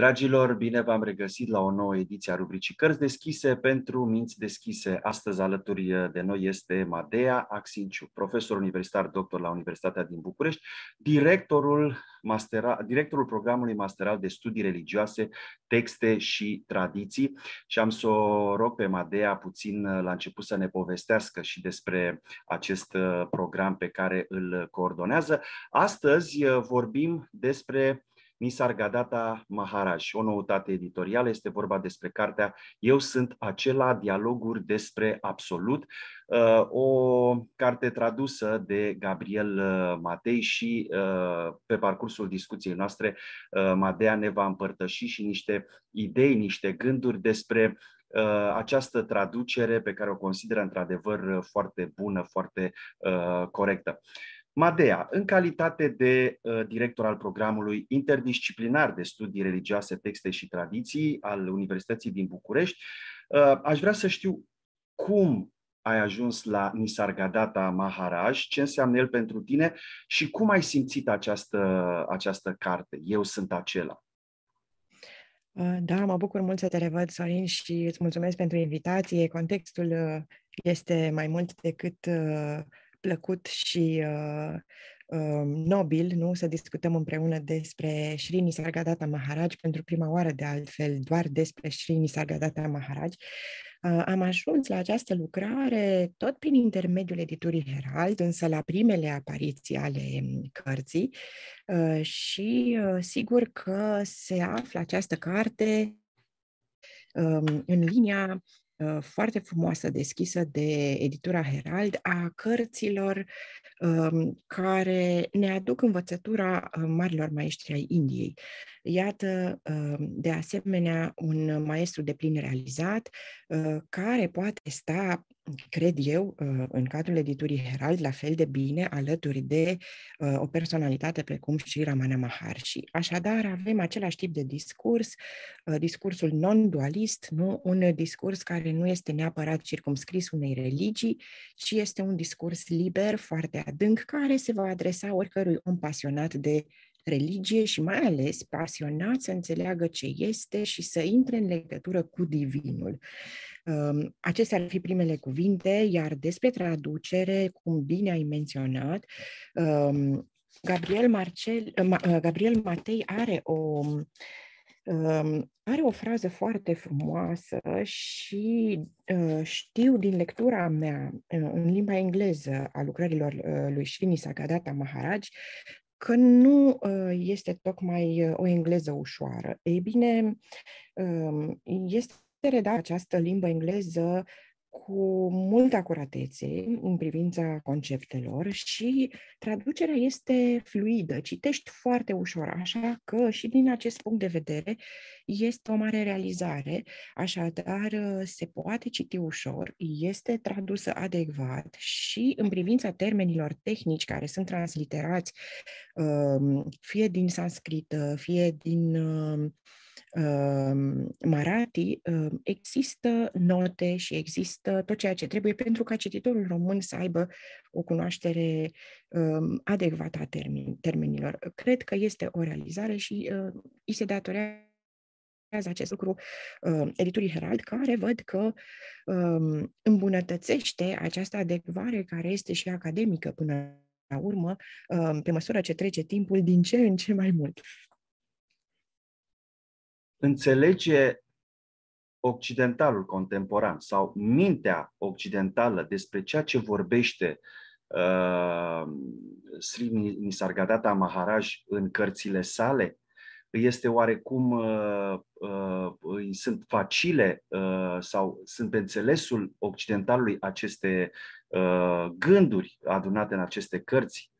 Dragilor, bine v-am regăsit la o nouă ediție a rubricii Cărți deschise pentru minți deschise. Astăzi alături de noi este Madea Axinciu, profesor universitar, doctor la Universitatea din București, directorul, mastera, directorul programului masteral de studii religioase, texte și tradiții. Și am să o rog pe Madea puțin la început să ne povestească și despre acest program pe care îl coordonează. Astăzi vorbim despre Nisargadatta Maharaj, o noutate editorială, este vorba despre cartea Eu sunt acela, dialoguri despre absolut, uh, o carte tradusă de Gabriel uh, Matei și uh, pe parcursul discuției noastre Madea ne va împărtăși și niște idei, niște gânduri despre această traducere pe care o consideră într-adevăr foarte bună, foarte corectă. Madea, în calitate de uh, director al programului interdisciplinar de studii religioase, texte și tradiții al Universității din București, uh, aș vrea să știu cum ai ajuns la Nisargadatta Maharaj, ce înseamnă el pentru tine și cum ai simțit această, această carte, Eu sunt acela. Uh, da, mă bucur mult să te revăd, Sorin, și îți mulțumesc pentru invitație. Contextul uh, este mai mult decât uh, plăcut și uh, uh, nobil nu? să discutăm împreună despre Srini Sargadatta Maharaj, pentru prima oară de altfel doar despre Srini Sargadatta Maharaj. Uh, am ajuns la această lucrare tot prin intermediul editurii Herald, însă la primele apariții ale um, cărții uh, și uh, sigur că se află această carte um, în linia Uh, foarte frumoasă deschisă de editura Herald a cărților um, care ne aduc învățătura uh, marilor maestri ai Indiei. Iată, uh, de asemenea, un maestru de plin realizat uh, care poate sta, cred eu, uh, în cadrul editurii Herald, la fel de bine alături de o personalitate precum și Ramana Maharshi. Așadar, avem același tip de discurs, discursul non-dualist, nu? un discurs care nu este neapărat circumscris unei religii, ci este un discurs liber, foarte adânc, care se va adresa oricărui om pasionat de religie și mai ales pasionat să înțeleagă ce este și să intre în legătură cu divinul. Um, acestea ar fi primele cuvinte, iar despre traducere, cum bine ai menționat, um, Gabriel, Marcel, uh, uh, Gabriel Matei are o um, are o frază foarte frumoasă și uh, știu din lectura mea în limba engleză a lucrărilor lui Srini Sagadata Maharaj că nu uh, este tocmai uh, o engleză ușoară. Ei bine, um, este redată această limbă engleză cu multă acuratețe în privința conceptelor și traducerea este fluidă, citești foarte ușor, așa că și din acest punct de vedere este o mare realizare, așadar se poate citi ușor, este tradusă adecvat și în privința termenilor tehnici care sunt transliterați um, fie din sanscrită, fie din um, Ehm, Marathi, ehm, există note și există tot ceea ce trebuie pentru ca cititorul român să aibă o cunoaștere ehm, adecvată a termenilor. Cred că este o realizare și îi se datorează acest lucru editurii Herald, care văd că îmbunătățește această adecvare care este și academică până la urmă, pe măsură ce trece timpul, din ce în ce mai mult înțelege occidentalul contemporan sau mintea occidentală despre ceea ce vorbește uh, Sri Nisargadatta Maharaj în cărțile sale, este oarecum, uh, uh, sunt facile uh, sau sunt pe înțelesul occidentalului aceste uh, gânduri adunate în aceste cărți?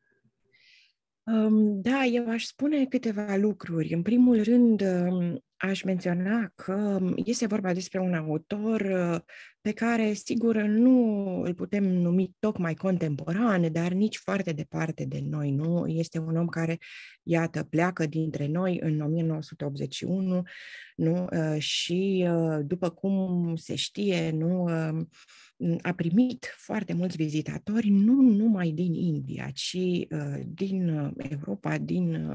Um, da, eu aș spune câteva lucruri. În primul rând, um, aș menționa că este vorba despre un autor uh, pe care, sigur, nu îl putem numi tocmai contemporan, dar nici foarte departe de noi, nu? Este un om care, iată, pleacă dintre noi în 1981, nu? Uh, și, uh, după cum se știe, nu? a primit foarte mulți vizitatori, nu numai din India, ci din Europa, din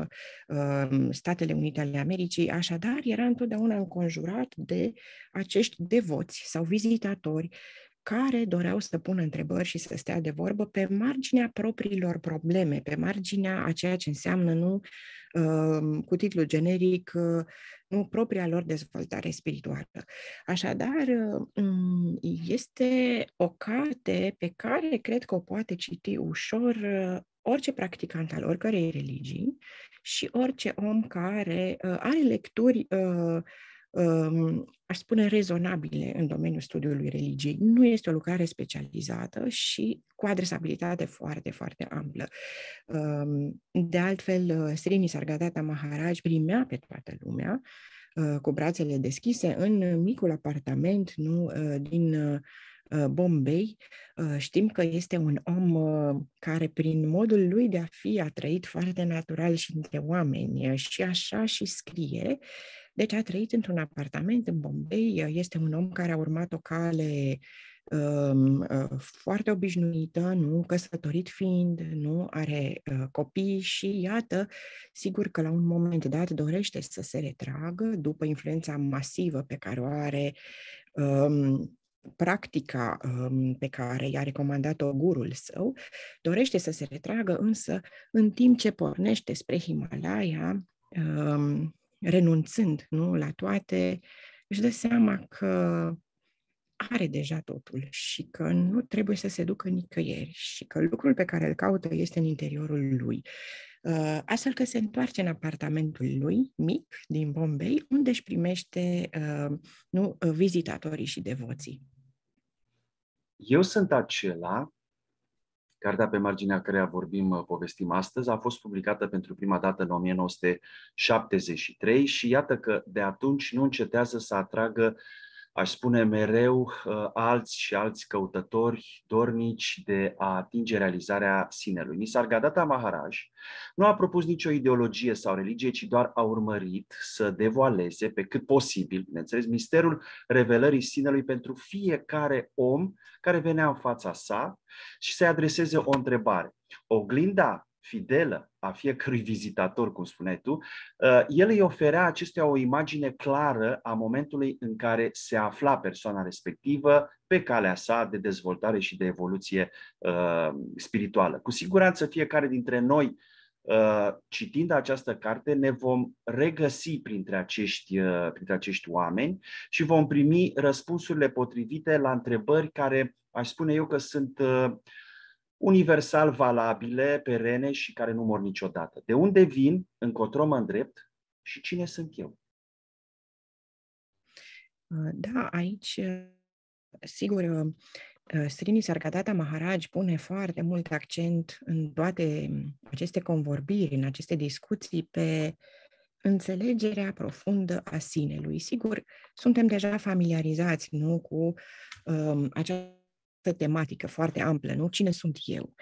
Statele Unite ale Americii. Așadar, era întotdeauna înconjurat de acești devoți sau vizitatori care doreau să pună întrebări și să stea de vorbă pe marginea propriilor probleme, pe marginea a ceea ce înseamnă, nu, um, cu titlu generic, uh, nu, propria lor dezvoltare spirituală. Așadar, um, este o carte pe care cred că o poate citi ușor uh, orice practicant al oricărei religii și orice om care uh, are lecturi, uh, um, aș spune, rezonabile în domeniul studiului religiei. Nu este o lucrare specializată și cu adresabilitate foarte, foarte amplă. Um, de altfel, uh, Srini Sargadata Maharaj primea pe toată lumea uh, cu brațele deschise în micul apartament nu, uh, din uh, Uh, Bombay, uh, știm că este un om uh, care prin modul lui de a fi a trăit foarte natural și între oameni și așa și scrie. Deci a trăit într-un apartament în Bombay, este un om care a urmat o cale um, foarte obișnuită, nu căsătorit fiind, nu are copii și iată, sigur că la un moment dat dorește să se retragă după influența masivă pe care o are um, practica um, pe care i-a recomandat-o gurul său, dorește să se retragă, însă în timp ce pornește spre Himalaya, um, renunțând nu, la toate, își dă seama că are deja totul și că nu trebuie să se ducă nicăieri și că lucrul pe care îl caută este în interiorul lui. Uh, astfel că se întoarce în apartamentul lui, mic, din Bombay, unde își primește uh, nu, vizitatorii și devoții. Eu sunt acela, cartea pe marginea căreia vorbim, uh, povestim astăzi, a fost publicată pentru prima dată în 1973 și iată că de atunci nu încetează să atragă aș spune mereu, uh, alți și alți căutători dornici de a atinge realizarea sinelui. Nisargadatta Maharaj nu a propus nicio ideologie sau religie, ci doar a urmărit să devoaleze pe cât posibil, bineînțeles, misterul revelării sinelui pentru fiecare om care venea în fața sa și să-i adreseze o întrebare. Oglinda fidelă a fiecărui vizitator, cum spuneai tu, uh, el îi oferea acestea o imagine clară a momentului în care se afla persoana respectivă pe calea sa de dezvoltare și de evoluție uh, spirituală. Cu siguranță fiecare dintre noi, uh, citind această carte, ne vom regăsi printre acești, printre acești oameni și vom primi răspunsurile potrivite la întrebări care, aș spune eu, că sunt universal valabile, perene și care nu mor niciodată. De unde vin, încotro mă îndrept și cine sunt eu? Uh, da, aici, uh, sigur, uh, Srini Sargadatta Maharaj pune foarte mult accent în toate mm, aceste convorbiri, în aceste discuții pe înțelegerea profundă a sinelui. Sigur, suntem deja familiarizați nu, cu um, această această tematică foarte amplă, nu? Cine sunt eu?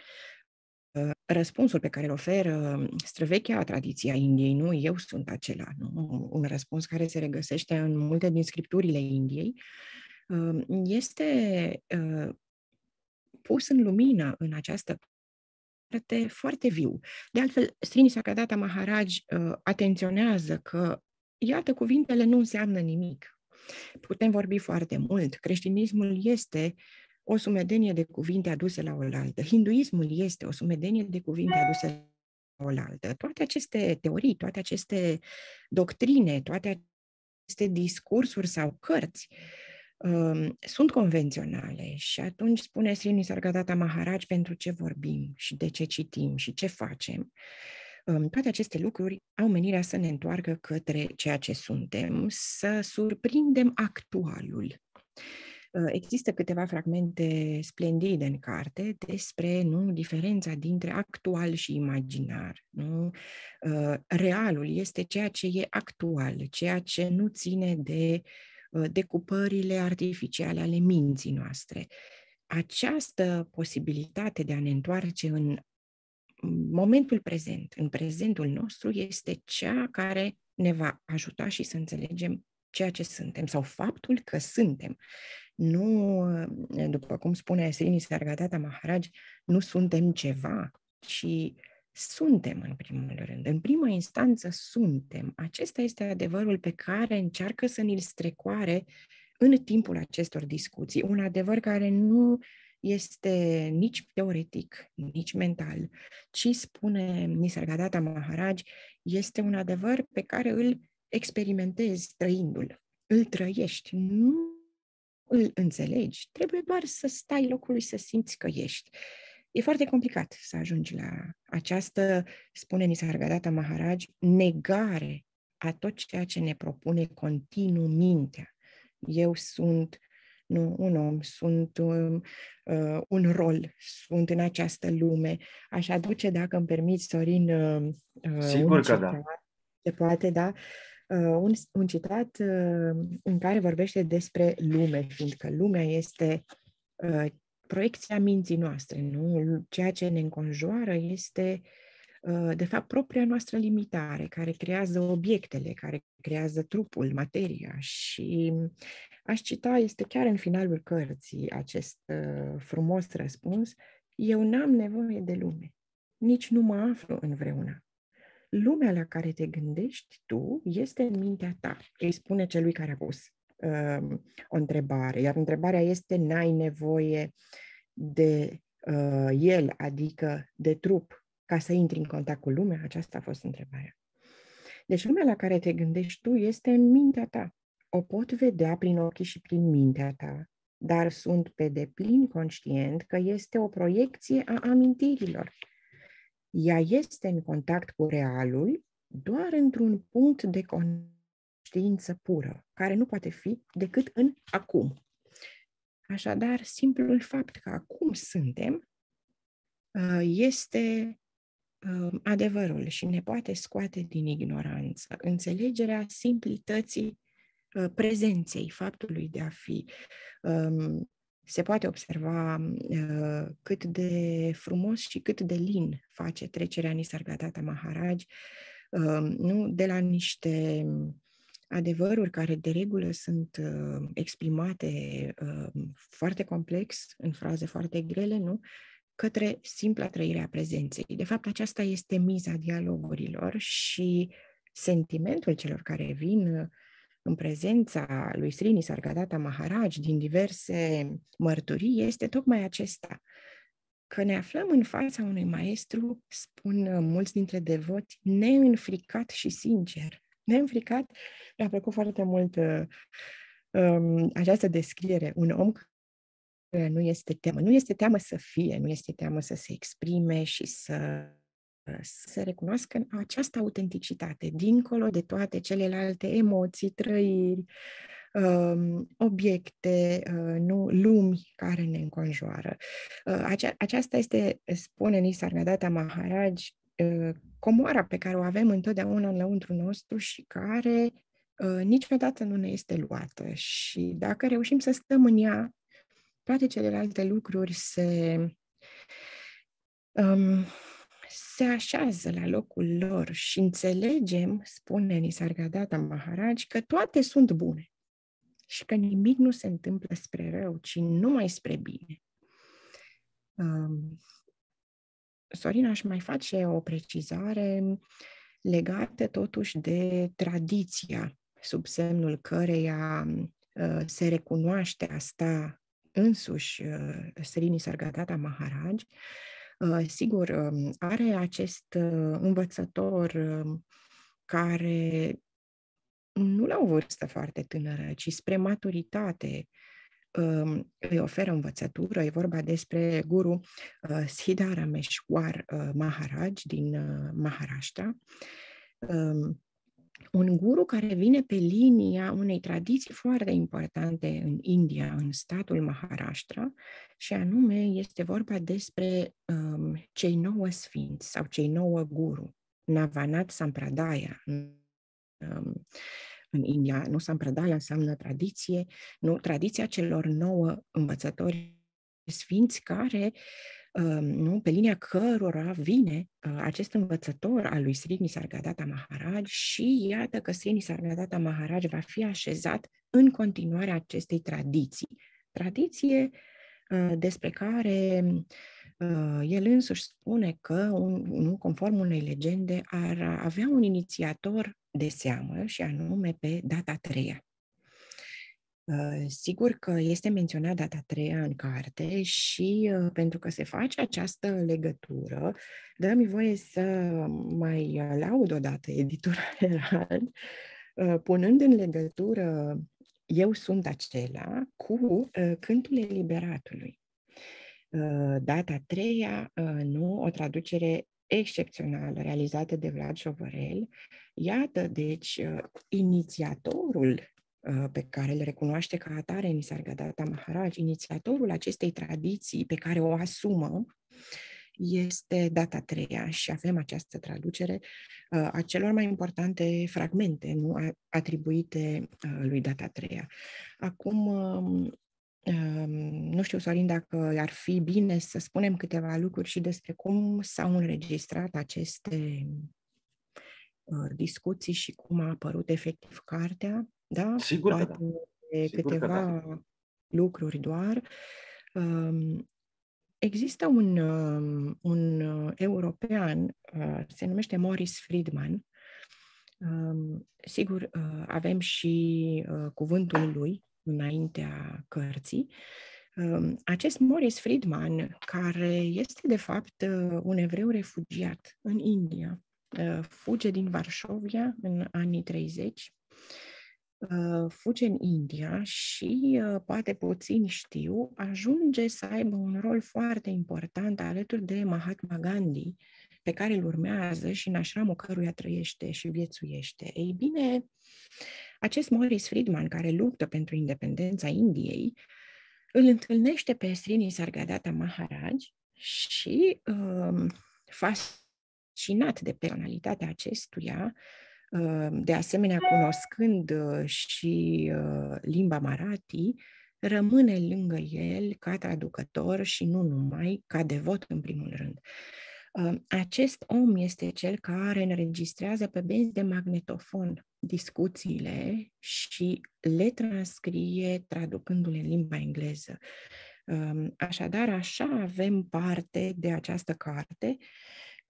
Ă, răspunsul pe care îl oferă străvechea tradiția Indiei, nu eu sunt acela, nu? un răspuns care se regăsește în multe din scripturile Indiei, ă, este ă, pus în lumină în această parte foarte viu. De altfel, Srini Sakadatta Maharaj atenționează că, iată, cuvintele nu înseamnă nimic. Putem vorbi foarte mult. Creștinismul este uh, o sumedenie de cuvinte aduse la oaltă. Hinduismul este o sumedenie de cuvinte aduse la oaltă. Toate aceste teorii, toate aceste doctrine, toate aceste discursuri sau cărți um, sunt convenționale și atunci spune Srini Sargadata Maharaj pentru ce vorbim și de ce citim și ce facem. Um, toate aceste lucruri au menirea să ne întoarcă către ceea ce suntem, să surprindem actualul Uh, există câteva fragmente splendide în carte despre nu, diferența dintre actual și imaginar. Nu? Uh, realul este ceea ce e actual, ceea ce nu ține de uh, decupările artificiale ale minții noastre. Această posibilitate de a ne întoarce în momentul prezent, în prezentul nostru, este cea care ne va ajuta și să înțelegem ceea ce suntem sau faptul că suntem. Nu, după cum spune Srini Sargatata Maharaj, nu suntem ceva, ci suntem în primul rând. În prima instanță suntem. Acesta este adevărul pe care încearcă să ni-l strecoare în timpul acestor discuții. Un adevăr care nu este nici teoretic, nici mental, ci spune Nisargadatta Maharaj, este un adevăr pe care îl experimentezi trăindu-l, îl trăiești, nu îl înțelegi, trebuie doar să stai locului să simți că ești. E foarte complicat să ajungi la această, spune Nisargadatta Maharaj, negare a tot ceea ce ne propune continuu mintea. Eu sunt nu un om, sunt um, uh, un rol, sunt în această lume. Aș aduce, dacă îmi permiți, Sorin, um, uh, Sigur că da. Se poate, da? Uh, un, un citat uh, în care vorbește despre lume, fiindcă lumea este uh, proiecția minții noastre, nu? Ceea ce ne înconjoară este de fapt, propria noastră limitare, care creează obiectele, care creează trupul, materia. Și aș cita, este chiar în finalul cărții, acest frumos răspuns, eu n-am nevoie de lume, nici nu mă aflu în vreuna lumea la care te gândești tu este în mintea ta. Îi spune celui care a pus uh, o întrebare, iar întrebarea este, n-ai nevoie de uh, el, adică de trup, ca să intri în contact cu lumea? Aceasta a fost întrebarea. Deci lumea la care te gândești tu este în mintea ta. O pot vedea prin ochii și prin mintea ta, dar sunt pe deplin conștient că este o proiecție a amintirilor ea este în contact cu realul doar într-un punct de conștiință pură, care nu poate fi decât în acum. Așadar, simplul fapt că acum suntem uh, este uh, adevărul și ne poate scoate din ignoranță. Înțelegerea simplității uh, prezenței, faptului de a fi, um, se poate observa uh, cât de frumos și cât de lin face trecerea Nisargadatta Maharaj, uh, nu de la niște adevăruri care de regulă sunt uh, exprimate foarte complex, în fraze foarte grele, nu? către simpla trăire a prezenței. De fapt, aceasta este miza dialogurilor și sentimentul celor care vin în prezența lui Srini Sargadata Maharaj din diverse mărturii este tocmai acesta. Că ne aflăm în fața unui maestru, spun uh, mulți dintre devoti, neînfricat și sincer. Neînfricat, mi-a plăcut foarte mult uh, um, această descriere. Un om nu este teamă. Nu este teamă să fie, nu este teamă să se exprime și să să recunosc recunoască această autenticitate, dincolo de toate celelalte emoții, trăiri, um, obiecte, uh, nu lumi care ne înconjoară. Uh, aceasta este, spune Nisargadatta Maharaj, uh, comoara pe care o avem întotdeauna înăuntru nostru și care niciodată nu ne este luată. Și dacă reușim să stăm în ea, toate celelalte lucruri se um, se așează la locul lor și înțelegem, spune Nisargadatta Maharaj, că toate sunt bune și că nimic nu se întâmplă spre rău, ci numai spre bine. Um, Sorina, aș mai face o precizare legată totuși de tradiția sub semnul căreia uh, se recunoaște asta însuși uh, Srini Sargadata Maharaj, Ă, sigur, ă, are acest ă, învățător care nu la o vârstă foarte tânără, ci spre maturitate îi oferă învățătură. E vorba despre guru Sidara Meshwar Maharaj din Maharashtra un guru care vine pe linia unei tradiții foarte importante în India, în statul Maharashtra, și anume este vorba despre um, cei nouă sfinți sau cei nouă guru, Navanat Sampradaya. Um, în India, nu Sampradaya înseamnă tradiție, nu, tradiția celor nouă învățători sfinți care nu, pe linia cărora vine acest învățător al lui Sri Nisargadatta Maharaj și iată că Sri Nisargadatta Maharaj va fi așezat în continuarea acestei tradiții. Tradiție despre care el însuși spune că, nu conform unei legende, ar avea un inițiator de seamă și anume pe data treia. Ă, sigur că este menționat data treia în carte și ă, pentru că se face această legătură, dă-mi voie să mai laud odată editura Herald, ă, punând în legătură Eu sunt acela cu Cântul Eliberatului. Data treia, nu, o traducere excepțională realizată de Vlad Șovărel. Iată, deci, inițiatorul Uh, pe care îl recunoaște ca atare Nisargadatta Maharaj, inițiatorul acestei tradiții pe care o asumă, este data treia și avem această traducere uh, a celor mai importante fragmente nu, atribuite uh, lui data treia. Acum, um, um, nu știu, Sorin, dacă ar fi bine să spunem câteva lucruri și despre cum s-au înregistrat aceste discuții și cum a apărut efectiv cartea da? Sigur că da. Sigur câteva că da. lucruri doar. Există un, un european, se numește Morris Friedman. Sigur, avem și cuvântul lui înaintea cărții. Acest Morris Friedman, care este de fapt un evreu refugiat în India, fuge din Varșovia în anii 30 Uh, fuge în India și, uh, poate puțin știu, ajunge să aibă un rol foarte important alături de Mahatma Gandhi, pe care îl urmează și în așramul căruia trăiește și viețuiește. Ei bine, acest Morris Friedman, care luptă pentru independența Indiei, îl întâlnește pe Srini Sargadata Maharaj și um, fascinat de personalitatea acestuia, Ehm, de asemenea, cunoscând uh, și uh, limba marathi, rămâne lângă el ca traducător și nu numai, ca devot în primul rând. Ehm, acest om este cel care înregistrează pe benzi de magnetofon discuțiile și le transcrie traducându-le în limba engleză. Ehm, așadar, așa avem parte de această carte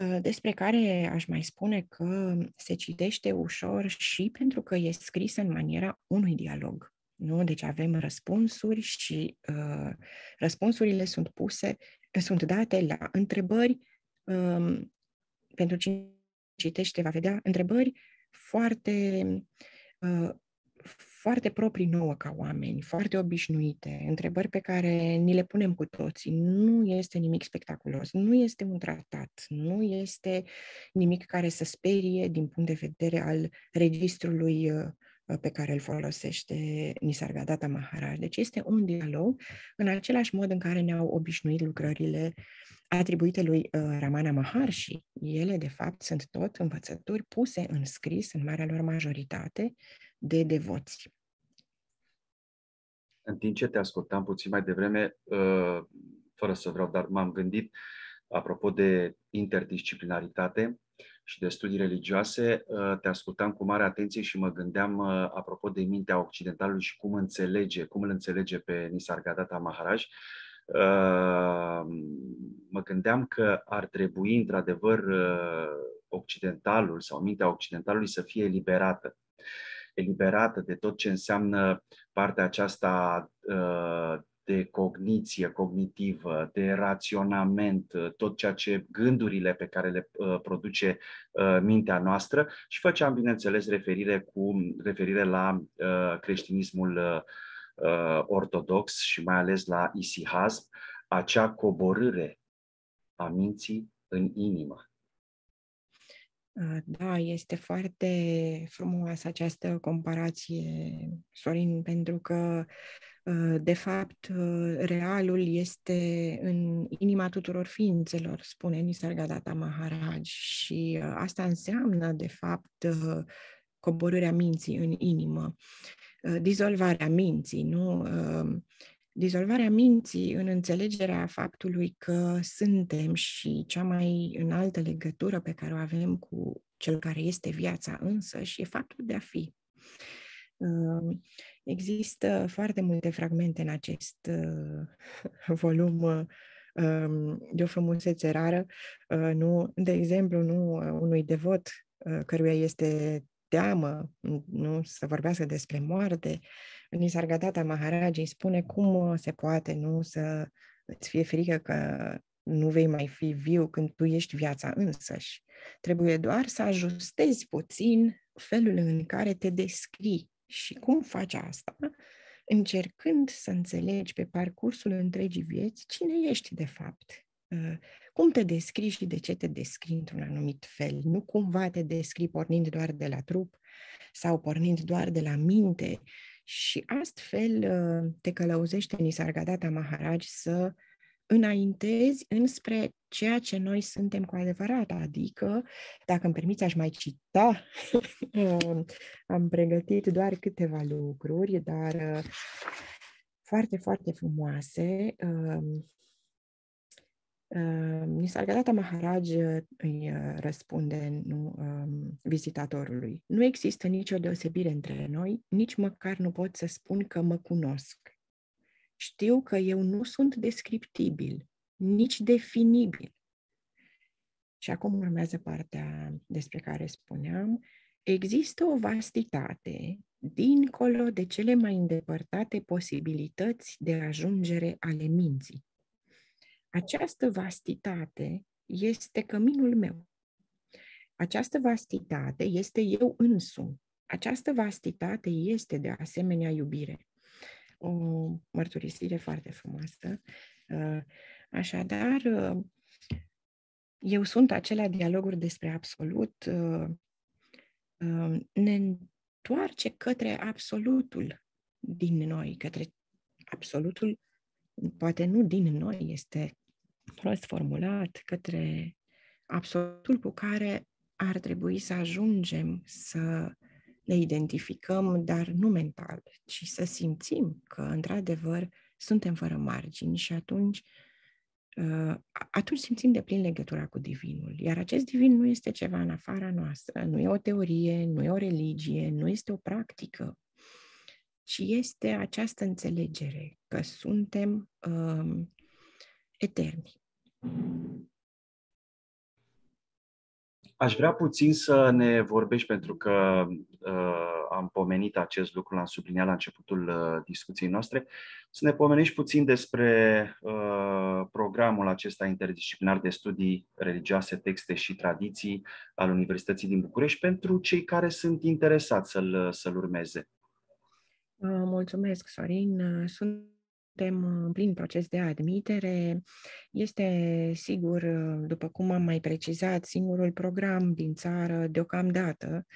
Ă, despre care aș mai spune că se citește ușor și pentru că e scris în maniera unui dialog. Nu? Deci avem răspunsuri și uh, răspunsurile sunt puse, sunt date la întrebări. Um, pentru cine citește va vedea întrebări foarte uh, foarte proprii nouă ca oameni, foarte obișnuite, întrebări pe care ni le punem cu toții. Nu este nimic spectaculos, nu este un tratat, nu este nimic care să sperie din punct de vedere al registrului uh, uh, pe care îl folosește Nisargadatta Maharaj. Deci este un dialog în același mod în care ne-au obișnuit lucrările atribuite lui uh, Ramana Maharshi. Ele, de fapt, sunt tot învățături puse în scris, în marea lor majoritate, de devoți. În timp ce te ascultam puțin mai devreme, uh, fără să vreau, dar m-am gândit, apropo de interdisciplinaritate și de studii religioase, uh, te ascultam cu mare atenție și mă gândeam apropo de mintea occidentalului și cum înțelege, cum îl înțelege pe Nisargadatta Maharaj Ehm, mă gândeam că ar trebui, într-adevăr, eh, Occidentalul sau mintea Occidentalului să fie eliberată. Eliberată de tot ce înseamnă partea aceasta eh, de cogniție cognitivă, de raționament, eh, tot ceea ce gândurile pe care le produce mintea noastră și făceam, bineînțeles, referire, cu, referire la creștinismul Uh, ortodox și mai ales la isihaz acea coborâre a minții în inimă. Uh, da, este foarte frumoasă această comparație, Sorin, pentru că, uh, de fapt, realul este în inima tuturor ființelor, spune Nisargadatta Maharaj, și asta înseamnă, de fapt, coborârea minții în inimă. Uh, dizolvarea minții, nu? Uh, dizolvarea minții în înțelegerea faptului că suntem și cea mai înaltă legătură pe care o avem cu cel care este viața însă și e faptul de a fi. Uh, există foarte multe fragmente în acest volum um, de o frumusețe rară. Nu, de exemplu, nu unui devot căruia este teamă, nu să vorbească despre moarte. În Maharaj îi spune cum uh, se poate nu să îți fie frică că nu vei mai fi viu când tu ești viața însăși. Trebuie doar să ajustezi puțin felul în care te descrii și cum faci asta, încercând să înțelegi pe parcursul întregii vieți cine ești de fapt Ă, cum te descrii și de ce te descrii într-un anumit fel. Nu cumva te descrii pornind doar de la trup sau pornind doar de la minte și astfel ă, te călăuzește Nisargadatta Maharaj să înaintezi înspre ceea ce noi suntem cu adevărat, adică, dacă îmi permiți, aș mai cita, ă, am pregătit doar câteva lucruri, dar foarte, foarte frumoase. Nisargadatta ehm, Maharaj uh, îi uh, răspunde nu, um, vizitatorului. Nu există nicio deosebire între noi, nici măcar nu pot să spun că mă cunosc. Știu că eu nu sunt descriptibil, nici definibil. Și acum urmează partea despre care spuneam. Există o vastitate dincolo de cele mai îndepărtate posibilități de ajungere ale minții această vastitate este căminul meu. Această vastitate este eu însumi. Această vastitate este de asemenea iubire. O mărturisire foarte frumoasă. Uh, așadar, uh, eu sunt acelea dialoguri despre absolut, uh, ne întoarce către absolutul din noi, către absolutul, poate nu din noi, este prost formulat către absolutul cu care ar trebui să ajungem să ne identificăm, dar nu mental, ci să simțim că, într-adevăr, suntem fără margini și atunci uh, atunci simțim de plin legătura cu divinul. Iar acest divin nu este ceva în afara noastră, nu e o teorie, nu e o religie, nu este o practică, ci este această înțelegere că suntem um, eterni, Aș vrea puțin să ne vorbești, pentru că uh, am pomenit acest lucru, l-am subliniat la începutul uh, discuției noastre, să ne pomenești puțin despre uh, programul acesta interdisciplinar de studii religioase, texte și tradiții al Universității din București, pentru cei care sunt interesați să-l, să-l urmeze. Mulțumesc, Sorin. Sunt suntem în uh, plin proces de admitere. Este, sigur, uh, după cum am mai precizat, singurul program din țară deocamdată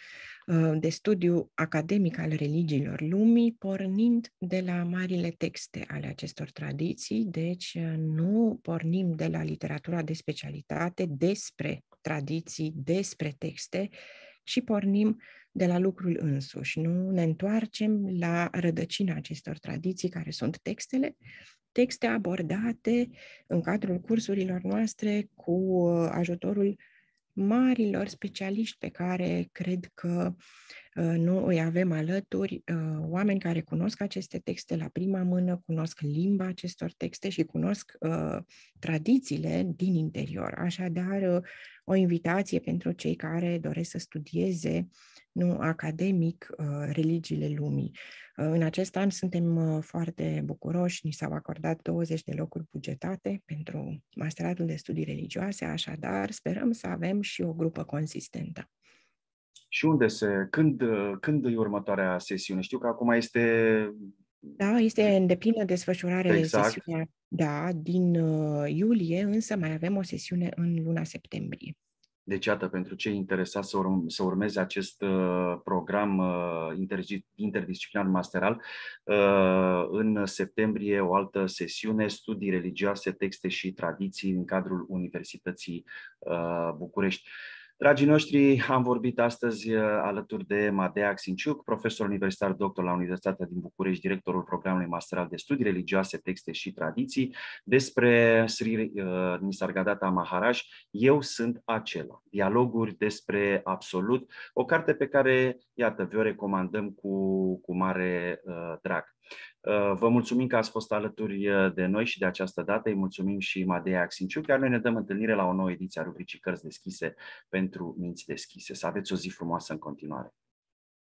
uh, de studiu academic al religiilor lumii, pornind de la marile texte ale acestor tradiții, deci nu pornim de la literatura de specialitate despre tradiții, despre texte, și pornim de la lucrul însuși, nu? Ne întoarcem la rădăcina acestor tradiții, care sunt textele, texte abordate în cadrul cursurilor noastre cu uh, ajutorul marilor specialiști pe care cred că uh, nu îi avem alături, uh, oameni care cunosc aceste texte la prima mână, cunosc limba acestor texte și cunosc uh, tradițiile din interior. Așadar, o invitație pentru cei care doresc să studieze nu academic religiile lumii. În acest an suntem uh, foarte bucuroși, ni s-au acordat 20 de locuri bugetate pentru masteratul de studii religioase, așadar sperăm să avem și o grupă consistentă. Și unde se, când, când e următoarea sesiune? Știu că acum este da, este în deplină desfășurare exact. sesiunea da, din uh, iulie, însă mai avem o sesiune în luna septembrie. Deci, iată, pentru cei interesați să, urm- să urmeze acest uh, program uh, interdisciplinar masteral, uh, în septembrie o altă sesiune, studii religioase, texte și tradiții în cadrul Universității uh, București. Uh, Dragii noștri, am vorbit astăzi uh, alături de Madea Xinciuc, profesor universitar doctor la Universitatea din București, directorul programului masteral de studii religioase, texte și tradiții, despre Sri uh, Nisargadatta Maharaj, Eu sunt acela, dialoguri despre absolut, o carte pe care, iată, vi-o recomandăm cu, cu mare uh, drag. Uh, vă mulțumim că ați fost alături uh, de noi și de această dată. Îi mulțumim și Madeia Axinciu, iar noi ne dăm întâlnire la o nouă ediție a rubricii Cărți deschise pentru minți deschise. Să aveți o zi frumoasă în continuare!